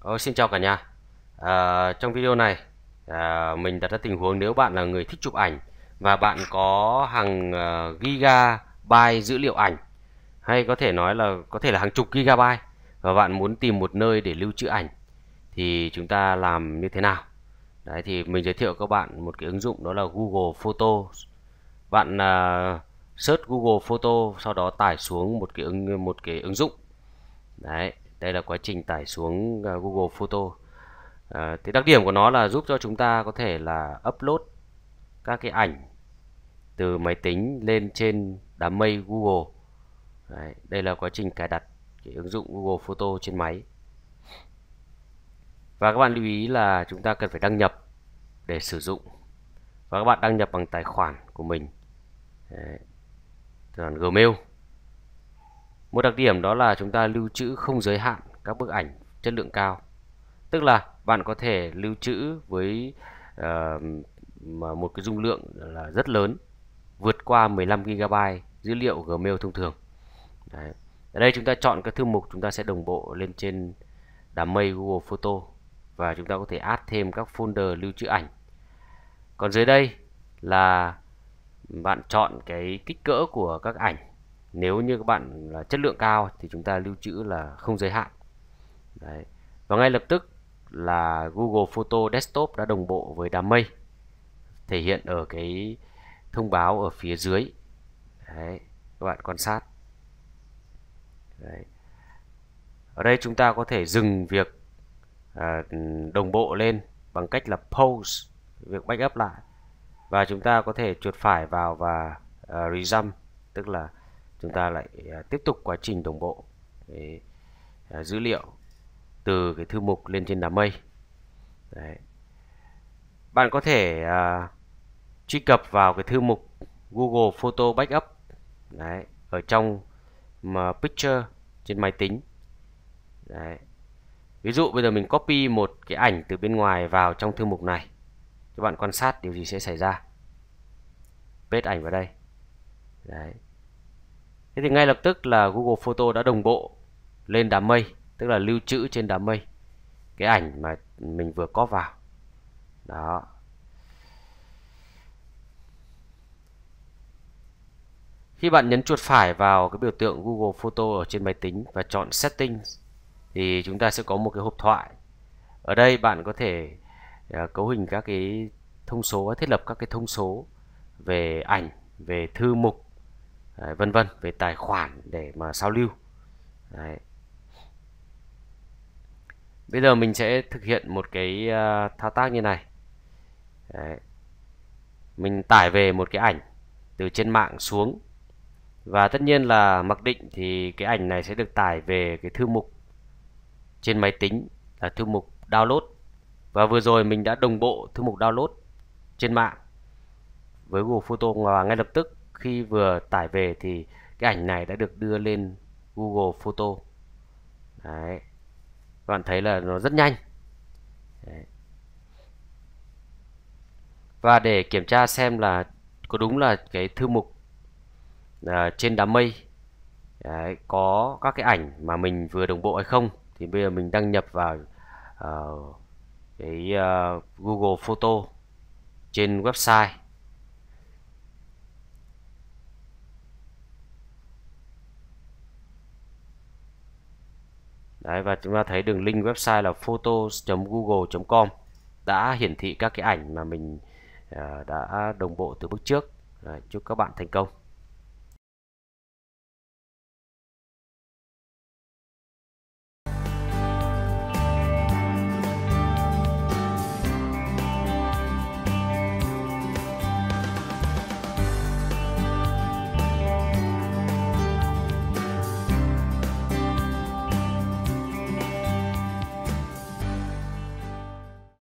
Ờ, xin chào cả nhà à, trong video này à, mình đặt ra tình huống nếu bạn là người thích chụp ảnh và bạn có hàng uh, gigabyte dữ liệu ảnh hay có thể nói là có thể là hàng chục gigabyte và bạn muốn tìm một nơi để lưu trữ ảnh thì chúng ta làm như thế nào đấy thì mình giới thiệu các bạn một cái ứng dụng đó là Google Photo bạn uh, search Google Photo sau đó tải xuống một cái ứng một cái ứng dụng đấy đây là quá trình tải xuống à, Google Photo à, thì đặc điểm của nó là giúp cho chúng ta có thể là upload các cái ảnh từ máy tính lên trên đám mây Google Đấy, đây là quá trình cài đặt cái ứng dụng Google Photo trên máy và các bạn lưu ý là chúng ta cần phải đăng nhập để sử dụng và các bạn đăng nhập bằng tài khoản của mình Đấy, tài khoản Gmail một đặc điểm đó là chúng ta lưu trữ không giới hạn các bức ảnh chất lượng cao. Tức là bạn có thể lưu trữ với uh, một cái dung lượng là rất lớn, vượt qua 15 GB dữ liệu Gmail thông thường. Đấy. Ở đây chúng ta chọn các thư mục chúng ta sẽ đồng bộ lên trên đám mây Google Photo và chúng ta có thể add thêm các folder lưu trữ ảnh. Còn dưới đây là bạn chọn cái kích cỡ của các ảnh nếu như các bạn là chất lượng cao thì chúng ta lưu trữ là không giới hạn Đấy. và ngay lập tức là Google Photo Desktop đã đồng bộ với đám mây thể hiện ở cái thông báo ở phía dưới Đấy. các bạn quan sát Đấy. ở đây chúng ta có thể dừng việc à, đồng bộ lên bằng cách là pause việc backup lại và chúng ta có thể chuột phải vào và uh, à, resume tức là chúng ta lại à, tiếp tục quá trình đồng bộ cái à, dữ liệu từ cái thư mục lên trên đám mây Đấy. bạn có thể uh, truy cập vào cái thư mục Google Photo Backup Đấy. ở trong mà um, picture trên máy tính Đấy. ví dụ bây giờ mình copy một cái ảnh từ bên ngoài vào trong thư mục này các bạn quan sát điều gì sẽ xảy ra paste ảnh vào đây Đấy. Thế thì ngay lập tức là Google Photo đã đồng bộ lên đám mây, tức là lưu trữ trên đám mây cái ảnh mà mình vừa có vào. Đó. Khi bạn nhấn chuột phải vào cái biểu tượng Google Photo ở trên máy tính và chọn Settings thì chúng ta sẽ có một cái hộp thoại. Ở đây bạn có thể à, cấu hình các cái thông số thiết lập các cái thông số về ảnh, về thư mục đấy, vân vân về tài khoản để mà sao lưu đấy. bây giờ mình sẽ thực hiện một cái uh, thao tác như này đấy. mình tải về một cái ảnh từ trên mạng xuống và tất nhiên là mặc định thì cái ảnh này sẽ được tải về cái thư mục trên máy tính là thư mục download và vừa rồi mình đã đồng bộ thư mục download trên mạng với Google Photo và ngay lập tức khi vừa tải về thì cái ảnh này đã được đưa lên Google Photo đấy các bạn thấy là nó rất nhanh đấy. và để kiểm tra xem là có đúng là cái thư mục à, trên đám mây đấy, có các cái ảnh mà mình vừa đồng bộ hay không thì bây giờ mình đăng nhập vào uh, cái uh, Google Photo trên website Đấy, và chúng ta thấy đường link website là photos google com đã hiển thị các cái ảnh mà mình à, đã đồng bộ từ bước trước. Đấy, chúc các bạn thành công.